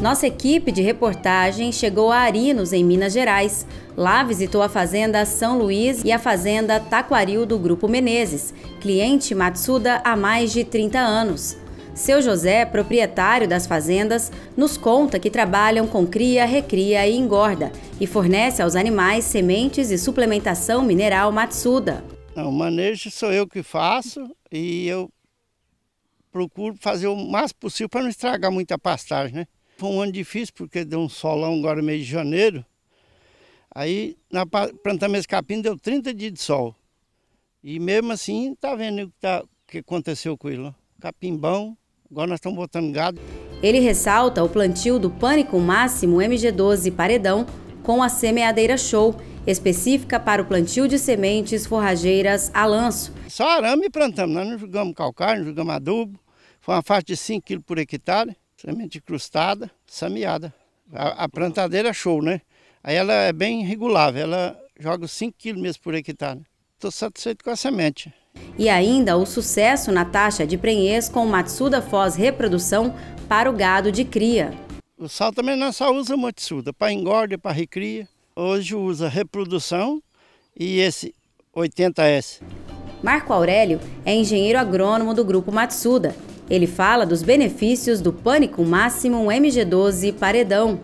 Nossa equipe de reportagem chegou a Arinos, em Minas Gerais. Lá visitou a Fazenda São Luís e a Fazenda Taquaril do Grupo Menezes, cliente Matsuda há mais de 30 anos. Seu José, proprietário das fazendas, nos conta que trabalham com cria, recria e engorda e fornece aos animais sementes e suplementação mineral Matsuda. É, o manejo sou eu que faço e eu procuro fazer o mais possível para não estragar muita pastagem, né? Foi um ano difícil porque deu um solão agora no mês de janeiro. Aí na plantamos esse capim deu 30 dias de sol. E mesmo assim tá vendo o que, tá, que aconteceu com ele. Capim bom, agora nós estamos botando gado. Ele ressalta o plantio do Pânico Máximo MG12 Paredão com a semeadeira show, específica para o plantio de sementes forrageiras a lanço. Só arame plantamos, nós não jogamos calcário, não jogamos adubo. Foi uma faixa de 5 kg por hectare semente crustada, samiada. A, a, plantadeira show, né? Aí ela é bem regulável, ela joga 5 kg mesmo por hectare. Estou satisfeito com a semente. E ainda o sucesso na taxa de prenhez com Matsuda Foz Reprodução para o gado de cria. O sal também não só usa Matsuda, para engorda, para recria. Hoje usa reprodução e esse 80S. Marco Aurélio é engenheiro agrônomo do Grupo Matsuda ele fala dos benefícios do Pânico Máximo MG12 Paredão.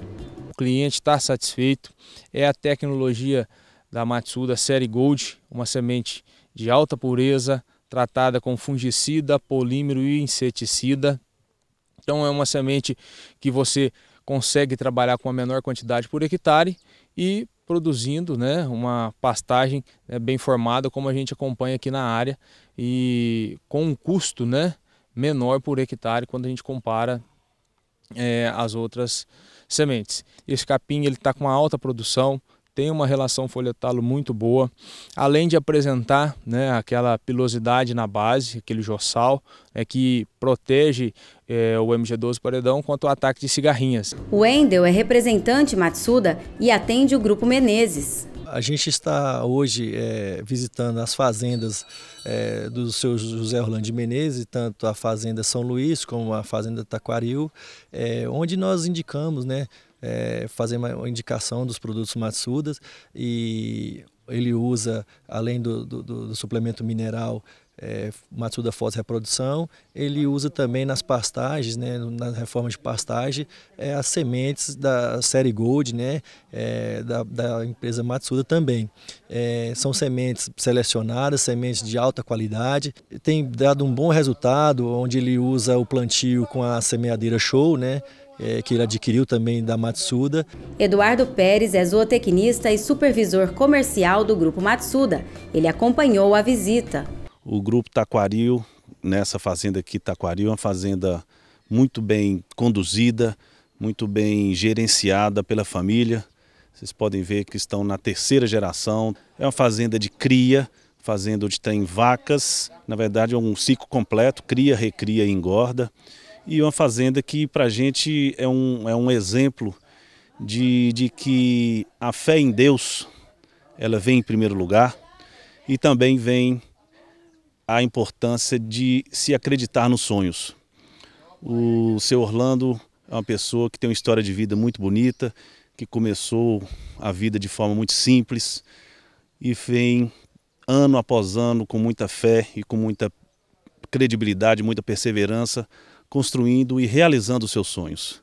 O cliente está satisfeito, é a tecnologia da Matsuda série Gold, uma semente de alta pureza, tratada com fungicida, polímero e inseticida. Então é uma semente que você consegue trabalhar com a menor quantidade por hectare e produzindo né, uma pastagem né, bem formada, como a gente acompanha aqui na área, e com um custo né, menor por hectare quando a gente compara é, as outras sementes. Esse capim ele está com uma alta produção, tem uma relação folho-talo muito boa, além de apresentar né, aquela pilosidade na base, aquele jossal, né, que protege é, o MG12 paredão contra o ataque de cigarrinhas. O Endel é representante Matsuda e atende o Grupo Menezes a gente está hoje é, visitando as fazendas é, do seu José Orlando de Menezes, tanto a Fazenda São Luís como a Fazenda Taquaril, é, onde nós indicamos, né, é, fazer uma indicação dos produtos Matsudas e ele usa, além do, do, do suplemento mineral, é, Matsuda Fotos Reprodução, ele usa também nas pastagens, né, nas reformas de pastagem, é, as sementes da série Gold, né, é, da, da, empresa Matsuda também. É, são sementes selecionadas, sementes de alta qualidade, tem dado um bom resultado, onde ele usa o plantio com a semeadeira show, né, é, que ele adquiriu também da Matsuda. Eduardo Pérez é zootecnista e supervisor comercial do Grupo Matsuda. Ele acompanhou a visita. O Grupo Taquaril, nessa fazenda aqui, Taquaril, é uma fazenda muito bem conduzida, muito bem gerenciada pela família. Vocês podem ver que estão na terceira geração. É uma fazenda de cria, fazenda onde tem vacas. Na verdade, é um ciclo completo, cria, recria e engorda e uma fazenda que para a gente é um, é um exemplo de, de que a fé em Deus ela vem em primeiro lugar e também vem a importância de se acreditar nos sonhos. O seu Orlando é uma pessoa que tem uma história de vida muito bonita, que começou a vida de forma muito simples e vem ano após ano com muita fé e com muita credibilidade, muita perseverança construindo e realizando seus sonhos.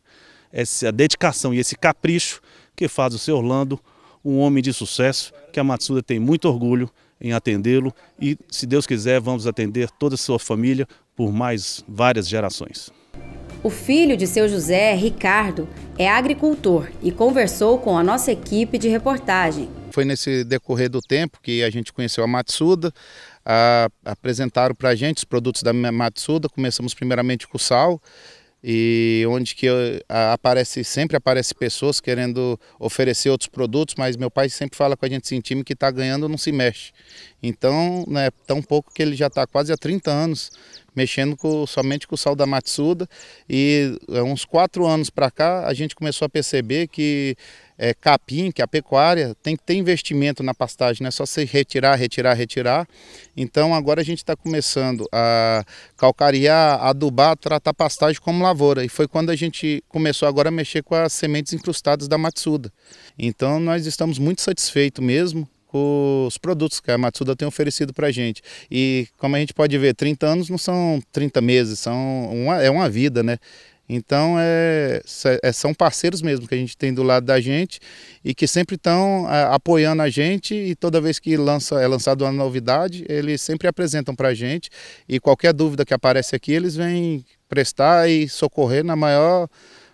Essa é dedicação e esse capricho que faz o seu Orlando um homem de sucesso, que a Matsuda tem muito orgulho em atendê-lo e, se Deus quiser, vamos atender toda a sua família por mais várias gerações. O filho de seu José, Ricardo, é agricultor e conversou com a nossa equipe de reportagem. Foi nesse decorrer do tempo que a gente conheceu a Matsuda, a, apresentaram para a gente os produtos da Matsuda. Começamos primeiramente com o sal, e onde que eh, aparece sempre aparece pessoas querendo oferecer outros produtos, mas meu pai sempre fala com a gente assim, time que está ganhando não se mexe. Então, né, tão pouco que ele já está quase há 30 anos mexendo com, somente com o sal da Matsuda e eh, uns quatro anos para cá a gente começou a perceber que é, capim, que é a pecuária, tem que ter investimento na pastagem, não é só se retirar, retirar, retirar. Então agora a gente está começando a calcaria adubar, tratar pastagem como lavoura. E foi quando a gente começou agora a mexer com as sementes incrustadas da Matsuda. Então nós estamos muito satisfeitos mesmo com os produtos que a Matsuda tem oferecido para a gente. E como a gente pode ver, 30 anos não são 30 meses, são uma, é uma vida, né? Então, é, é, são parceiros mesmo que a gente tem do lado da gente e que sempre estão é, apoiando a gente e toda vez que lança, é lançada uma novidade, eles sempre apresentam para a gente e qualquer dúvida que aparece aqui, eles vêm prestar e socorrer na maior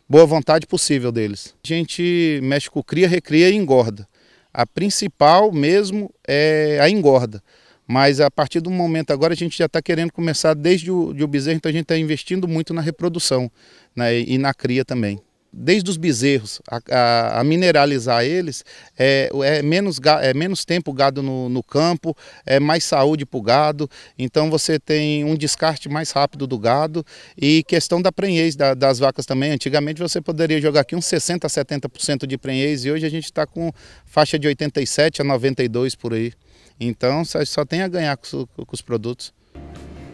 boa vontade possível deles. A gente mexe com cria, recria e engorda. A principal mesmo é a engorda. Mas a partir do momento agora a gente já está querendo começar desde o, de o bezerro, então a gente está investindo muito na reprodução né, e na cria também. Desde os bezerros, a, a, a mineralizar eles, é, é, menos, é menos tempo o gado no, no campo, é mais saúde para o gado, então você tem um descarte mais rápido do gado e questão da prenhez da, das vacas também. Antigamente você poderia jogar aqui uns 60% a 70% de prenhez e hoje a gente está com faixa de 87% a 92% por aí. Então só tem a ganhar com os produtos.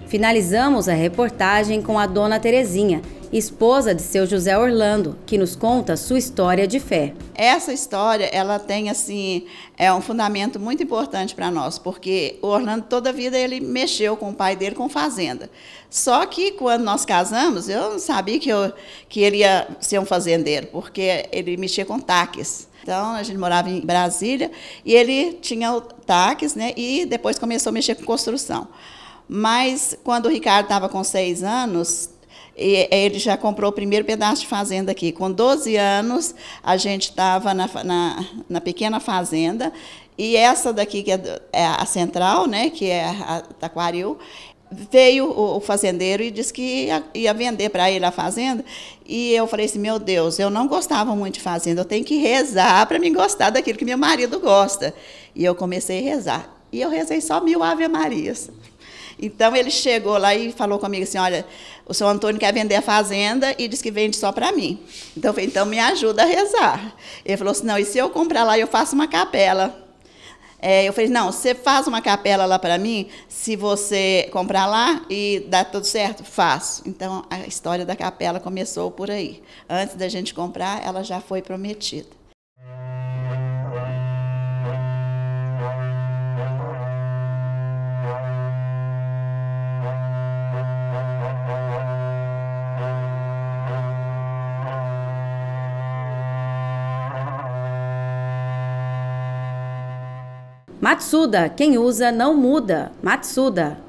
Finalizamos a reportagem com a dona Terezinha, esposa de seu José Orlando, que nos conta sua história de fé. Essa história, ela tem assim, é um fundamento muito importante para nós, porque o Orlando toda a vida ele mexeu com o pai dele com fazenda. Só que quando nós casamos, eu não sabia que eu que ele ia ser um fazendeiro, porque ele mexia com taques. Então, a gente morava em Brasília e ele tinha o taques, né? E depois começou a mexer com construção. Mas quando o Ricardo estava com seis anos, e eh, ele já comprou o primeiro pedaço de fazenda aqui. Com 12 anos, a gente estava na, na, na, pequena fazenda. E essa daqui, que é, é, a central, né, que é a Taquaril, veio o, fazendeiro e disse que ia, ia vender para ele a fazenda. E eu falei assim: meu Deus, eu não gostava muito de fazenda, eu tenho que rezar para me gostar daquilo que meu marido gosta. E eu comecei a rezar. E eu rezei só mil Ave Marias. Então ele chegou lá e falou comigo assim: olha, o senhor Antônio quer vender a fazenda e diz que vende só para mim. Então eu falei, então me ajuda a rezar. Ele falou assim: não, e se eu comprar lá, eu faço uma capela. É, eu falei, não, você faz uma capela lá para mim, se você comprar lá e dá tudo certo, faço. Então, a história da capela começou por aí. Antes da gente comprar, ela já foi prometida. Matsuda, quem usa não muda. Matsuda.